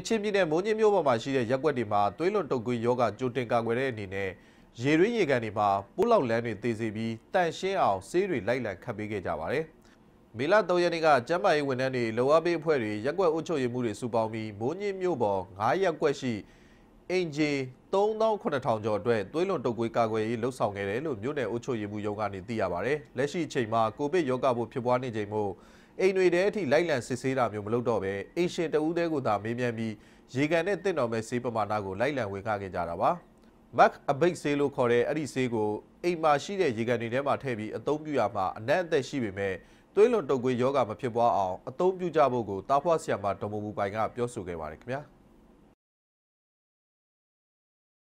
ကချင်ပြည်နယ်မုံညင်းမြို့ပေါ်မှာရှိတဲ့ရက်ွက်တွေမှာသွေးလွန်တုပ်ကွေးယောဂကြိုတင်ကာကွယ်တဲ့အနေနဲ့ရေရင်းရေကန်တွေမှာပိုးလောက်လန်းတွေသေစေပြီးတန့်ရှင်းအောင်ဆေးတွေလိုက်လံခတ်ပေးခဲ့ကြပါတယ်။မေလ3ရက်နေ့ကကျန်းမာရေးဝန်ထမ်းတွေလောအပ်ပေးအဖွဲ့တွေရက်ွက်အုပ်ချုပ်ရေးမှုတွေစုပေါင်းပြီးမုံညင်းမြို့ပေါ်9ရက်ွက်ရှိအင်ဂျီ3900ကျော်အတွက်သွေးလွန်တုပ်ကွေးကာကွယ်ရေးလှုပ်ဆောင်ခဲ့တယ်လို့မြို့နယ်အုပ်ချုပ်ရေးမှုရုံးကနေသိရပါတယ်။လက်ရှိအချိန်မှာကိုဗစ်ရောဂါပိုးဖြစ်ပွားနေချိန်မို့အိမ်တွေထဲအထိလိုက်လံစစ်ဆေးတာမျိုးမလုပ်တော့ပဲအိမ်ရှင်တဦးတည်းကိုသာမေးမြန်းပြီးရေကန်နဲ့တင့်တော်မဲ့ဈေးပမာဏကိုလိုက်လံဝေခခဲ့ကြတာပါမက်အဘိတ်ဈေးလို့ခေါ်တဲ့အဲ့ဒီဈေးကိုအိမ်မှာရှိတဲ့ရေကန်တွေထဲမှာထည့်ပြီးအသုံးပြုရမှာအနက်အသက်ရှိပေမဲ့သွေးလွန်တုပ်ကွေးယောဂမဖြစ်ပွားအောင်အသုံးပြုကြဖို့ကိုတားဖွားဆရာမဒေါ်မမူပိုင်ကပြောဆိုခဲ့ပါတယ်ခင်ဗျာ။